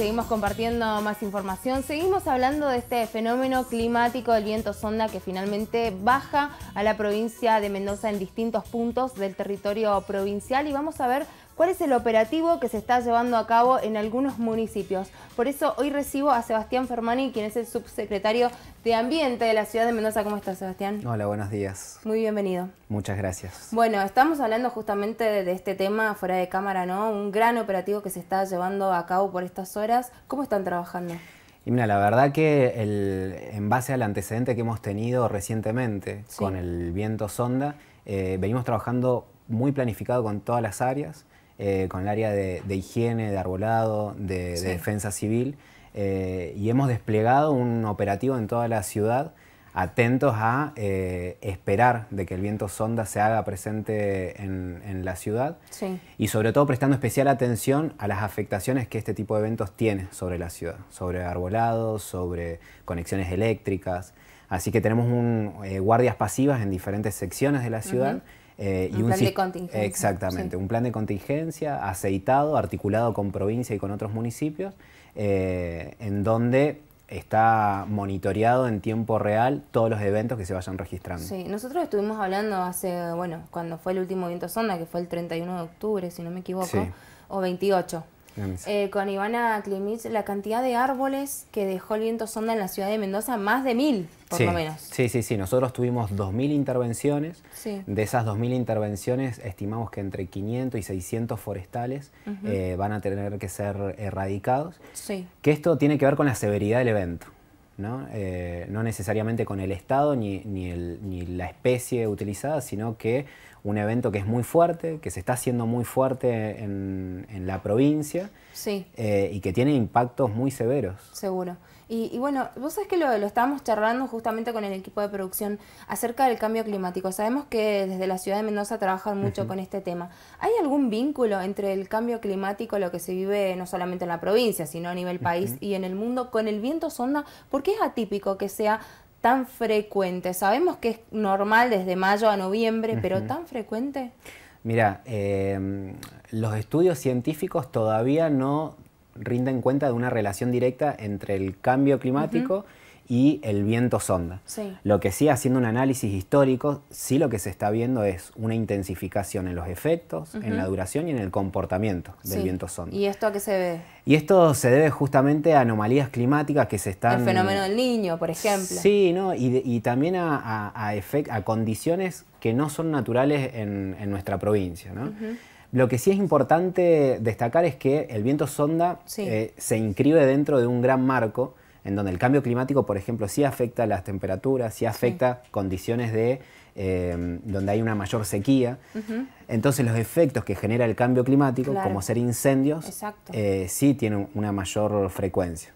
seguimos compartiendo más información, seguimos hablando de este fenómeno climático del viento sonda que finalmente baja a la provincia de Mendoza en distintos puntos del territorio provincial y vamos a ver cuál es el operativo que se está llevando a cabo en algunos municipios. Por eso hoy recibo a Sebastián Fermani, quien es el subsecretario de Ambiente de la ciudad de Mendoza. ¿Cómo estás, Sebastián? Hola, buenos días. Muy bienvenido. Muchas gracias. Bueno, estamos hablando justamente de este tema fuera de cámara, ¿no? Un gran operativo que se está llevando a cabo por estas horas. ¿Cómo están trabajando? Y mira, la verdad que en base al antecedente que hemos tenido recientemente con el viento sonda, eh, venimos trabajando muy planificado con todas las áreas. Eh, con el área de, higiene, de arbolado, de, defensa civil, eh, y hemos desplegado un operativo en toda la ciudad atentos a eh, esperar de que el viento sonda se haga presente en, la ciudad y sobre todo prestando especial atención a las afectaciones que este tipo de eventos tiene sobre la ciudad, sobre arbolado, sobre conexiones eléctricas. Así que tenemos guardias pasivas en diferentes secciones de la ciudad. Eh, un, plan de contingencia. Exactamente, un plan de contingencia aceitado, articulado con provincia y con otros municipios, eh, en donde está monitoreado en tiempo real todos los eventos que se vayan registrando. Sí, nosotros estuvimos hablando hace, bueno, cuando fue el último viento sonda, que fue el 31 de octubre, si no me equivoco, o 28. Eh, con Ivana Klimich, la cantidad de árboles que dejó el viento sonda en la ciudad de Mendoza, más de mil sí, Sí, sí, Nosotros tuvimos 2.000 intervenciones. De esas 2.000 intervenciones, estimamos que entre 500 y 600 forestales eh, van a tener que ser erradicados. Que esto tiene que ver con la severidad del evento. ¿no? Eh, no necesariamente con el estado ni, ni, el, ni, la especie utilizada, sino que un evento que es muy fuerte, que se está haciendo muy fuerte en, la provincia eh, y que tiene impactos muy severos. Seguro. Y, bueno, vos sabés que lo, estábamos charlando justamente con el equipo de producción acerca del cambio climático. Sabemos que desde la ciudad de Mendoza trabajan mucho con este tema. ¿Hay algún vínculo entre el cambio climático, lo que se vive no solamente en la provincia, sino a nivel país y en el mundo, con el viento sonda? ¿Por qué es atípico que sea tan frecuente. Sabemos que es normal desde mayo a noviembre, pero tan frecuente. Mira, eh, los estudios científicos todavía no en cuenta de una relación directa entre el cambio climático y el viento sonda. Lo que sí, haciendo un análisis histórico, sí lo que se está viendo es una intensificación en los efectos, en la duración y en el comportamiento del viento sonda. ¿Y esto a qué se debe? Y esto se debe justamente a anomalías climáticas que se están... El fenómeno del niño, por ejemplo. Sí, ¿no? y, también a, a, condiciones que no son naturales en, nuestra provincia. ¿no? Lo que sí es importante destacar es que el viento sonda eh, se inscribe dentro de un gran marco en donde el cambio climático, por ejemplo, sí afecta las temperaturas, sí afecta condiciones de em, donde hay una mayor sequía. Entonces los efectos que genera el cambio climático, como ser incendios, eh, sí tienen una mayor frecuencia.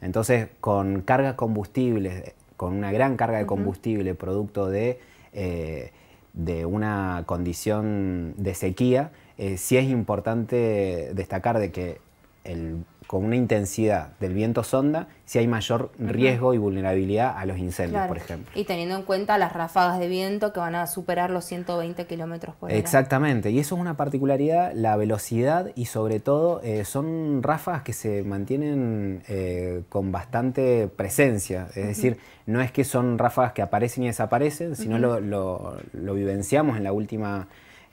Entonces con cargas combustibles, con una gran carga de combustible producto de... Eh, de una condición de sequía, si eh, sí es importante destacar de que el con una intensidad del viento sonda si hay mayor riesgo y vulnerabilidad a los incendios, por ejemplo. Y teniendo en cuenta las ráfagas de viento que van a superar los 120 kilómetros por hora. Exactamente, y eso es una particularidad, la velocidad y sobre todo eh, son ráfagas que se mantienen eh, con bastante presencia, es decir, no es que son ráfagas que aparecen y desaparecen, sino lo vivenciamos en la última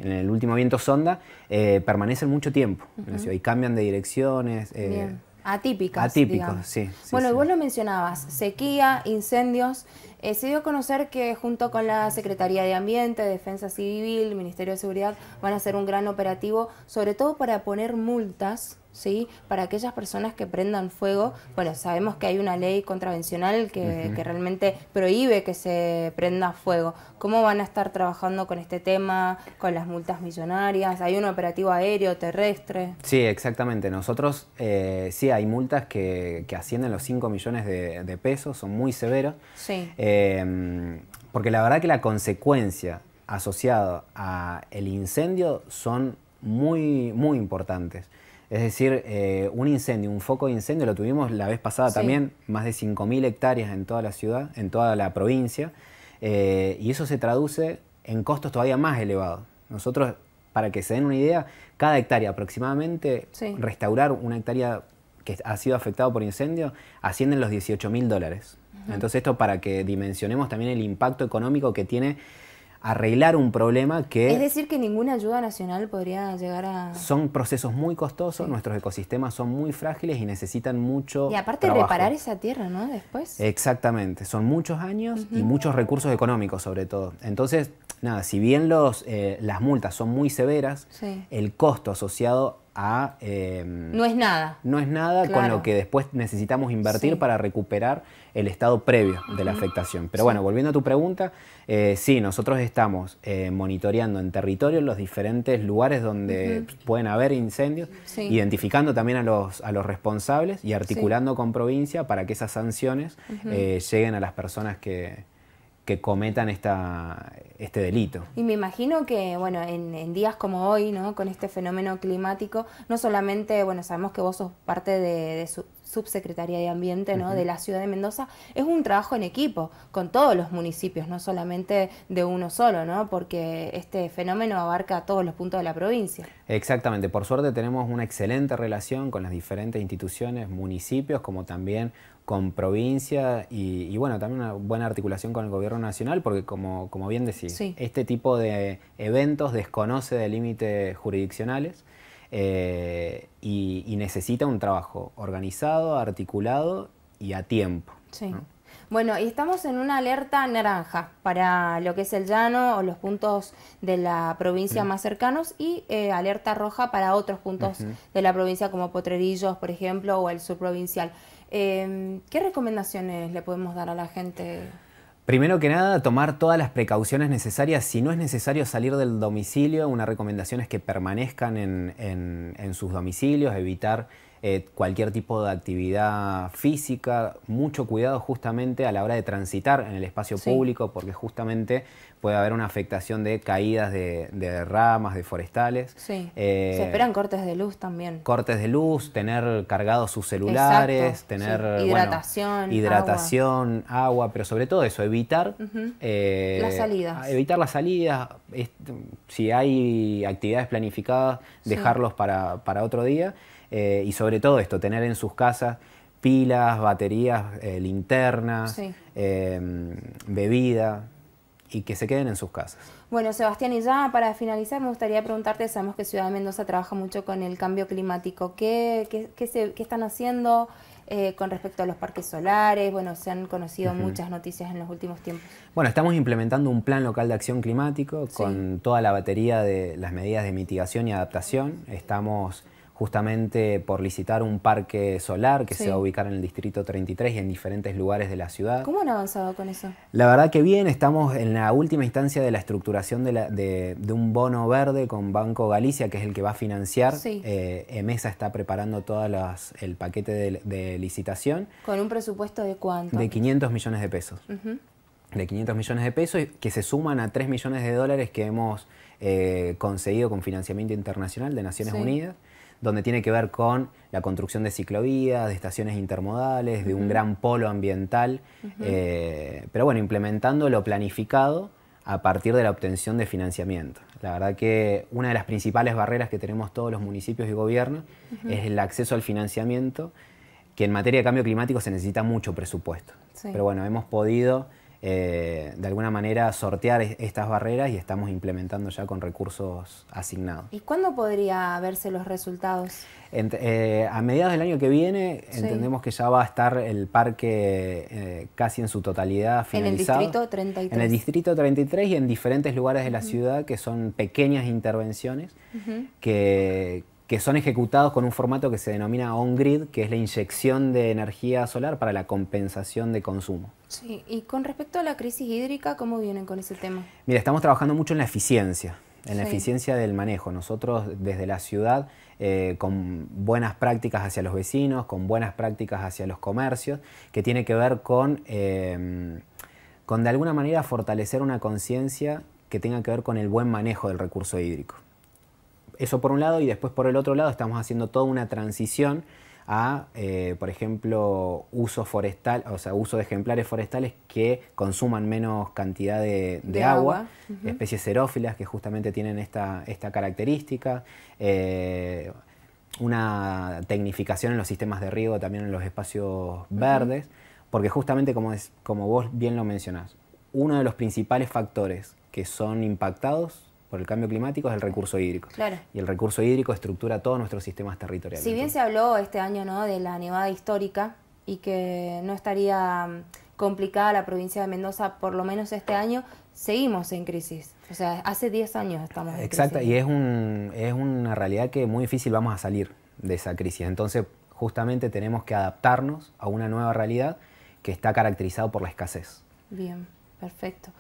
en el último viento sonda, eh, permanecen mucho tiempo y cambian de direcciones. Eh, Atípicas. Atípicos, sí, Bueno, vos lo mencionabas, sequía, incendios. Eh, se dio a conocer que junto con la Secretaría de Ambiente, Defensa Civil, Ministerio de Seguridad van a hacer un gran operativo, sobre todo para poner multas ¿sí? Para aquellas personas que prendan fuego, bueno, sabemos que hay una ley contravencional que, realmente prohíbe que se prenda fuego. ¿Cómo van a estar trabajando con este tema, con las multas millonarias? ¿Hay un operativo aéreo, terrestre? Sí, exactamente. Nosotros, eh, sí, hay multas que, ascienden los 5 millones de, pesos, son muy severas. Sí. Eh, Em, porque la verdad que la consecuencia asociada al incendio son muy, muy importantes. Es decir, eh, un incendio, un foco de incendio, lo tuvimos la vez pasada también, más de 5.000 hectáreas en toda la ciudad, en toda la provincia, eh, y eso se traduce en costos todavía más elevados. Nosotros, para que se den una idea, cada hectárea aproximadamente, restaurar una hectárea que ha sido afectada por incendio, ascienden los los 18.000 dólares. Entonces esto para que dimensionemos también el impacto económico que tiene arreglar un problema que... Es decir, que ninguna ayuda nacional podría llegar a... Son procesos muy costosos, nuestros ecosistemas son muy frágiles y necesitan mucho... Y aparte reparar esa tierra, ¿no? Después. Exactamente, son muchos años y muchos recursos económicos sobre todo. Entonces, nada, si bien los, eh, las multas son muy severas, el costo asociado a... Em, no es nada. No es nada con lo que después necesitamos invertir para recuperar el estado previo de la afectación. Pero bueno, volviendo a tu pregunta, eh, sí, nosotros estamos eh, monitoreando en territorio los diferentes lugares donde pueden haber incendios, identificando también a los, a los responsables y articulando con provincia para que esas sanciones eh, lleguen a las personas que, que cometan esta, este delito. Y me imagino que, bueno, en, días como hoy, ¿no? Con este fenómeno climático, no solamente, bueno, sabemos que vos sos parte de, su subsecretaría de Ambiente, ¿no? De la ciudad de Mendoza, es un trabajo en equipo, con todos los municipios, no solamente de uno solo, ¿no? Porque este fenómeno abarca todos los puntos de la provincia. Exactamente, por suerte tenemos una excelente relación con las diferentes instituciones, municipios, como también con provincia y, bueno, también una buena articulación con el gobierno nacional, porque como, como bien decís, este tipo de eventos desconoce de límites jurisdiccionales eh, y, necesita un trabajo organizado, articulado y a tiempo. Bueno, y estamos en una alerta naranja para lo que es el llano o los puntos de la provincia mm. más cercanos y eh, alerta roja para otros puntos de la provincia como Potrerillos, por ejemplo, o el sur provincial. Em, ¿Qué recomendaciones le podemos dar a la gente? Primero que nada, tomar todas las precauciones necesarias. Si no es necesario salir del domicilio, una recomendación es que permanezcan en sus domicilios, evitar eh, cualquier tipo de actividad física, mucho cuidado justamente a la hora de transitar en el espacio público, porque justamente puede haber una afectación de caídas de, ramas, de forestales. Sí. Eh, Se esperan cortes de luz también. Cortes de luz, tener cargados sus celulares, tener hidratación, hidratación agua. pero sobre todo eso, evitar eh, las salidas. Evitar las salidas. Este, si hay actividades planificadas, dejarlos para, para otro día. Eh, y sobre todo esto, tener en sus casas pilas, baterías, eh, linternas, em, bebida y que se queden en sus casas. Bueno, Sebastián, y ya para finalizar me gustaría preguntarte, sabemos que Ciudad de Mendoza trabaja mucho con el cambio climático, ¿qué, están haciendo? Eh, con respecto a los parques solares, bueno, se han conocido muchas noticias en los últimos tiempos. Bueno, estamos implementando un plan local de acción climático con toda la batería de las medidas de mitigación y adaptación. Estamos justamente por licitar un parque solar que se va a ubicar en el Distrito 33 y en diferentes lugares de la ciudad. ¿Cómo han avanzado con eso? La verdad que bien, estamos en la última instancia de la estructuración de, un bono verde con Banco Galicia, que es el que va a financiar. Eh, EMESA está preparando todo el paquete de, licitación. ¿Con un presupuesto de cuánto? De 500 millones de pesos. De 500 millones de pesos que se suman a 3 millones de dólares que hemos eh, conseguido con financiamiento internacional de Naciones Unidas donde tiene que ver con la construcción de ciclovías, de estaciones intermodales, de un gran polo ambiental, eh, pero bueno, implementando lo planificado a partir de la obtención de financiamiento. La verdad que una de las principales barreras que tenemos todos los municipios y gobiernos es el acceso al financiamiento, que en materia de cambio climático se necesita mucho presupuesto. Pero bueno, hemos podido eh, de alguna manera sortear estas barreras y estamos implementando ya con recursos asignados. ¿Y cuándo podría verse los resultados? Eh, a mediados del año que viene entendemos que ya va a estar el parque eh, casi en su totalidad finalizado. En el distrito 33. En el distrito 33 y en diferentes lugares de la ciudad que son pequeñas intervenciones que, que son ejecutados con un formato que se denomina on-grid, que es la inyección de energía solar para la compensación de consumo. Sí, y con respecto a la crisis hídrica, ¿cómo vienen con ese tema? Mira, estamos trabajando mucho en la eficiencia, en la eficiencia del manejo. Nosotros desde la ciudad, eh, con buenas prácticas hacia los vecinos, con buenas prácticas hacia los comercios, que tiene que ver con, em, con de alguna manera fortalecer una conciencia que tenga que ver con el buen manejo del recurso hídrico eso por un lado y después por el otro lado estamos haciendo toda una transición a, eh, por ejemplo, uso forestal, o sea, uso de ejemplares forestales que consuman menos cantidad de, agua, especies serófilas que justamente tienen esta, esta característica, eh, una tecnificación en los sistemas de riego también en los espacios verdes, porque justamente como, como vos bien lo mencionás, uno de los principales factores que son impactados por el cambio climático es el recurso hídrico. Y el recurso hídrico estructura todos nuestros sistemas territoriales. Si bien se habló este año de la nevada histórica y que no estaría mm, complicada la provincia de Mendoza, por lo menos este año, seguimos en crisis. O sea, hace 10 años estamos en Exacto, y es, un, es una realidad que muy difícil vamos a salir de esa crisis. Entonces, justamente tenemos que adaptarnos a una nueva realidad que está caracterizada por la escasez. Bien, perfecto.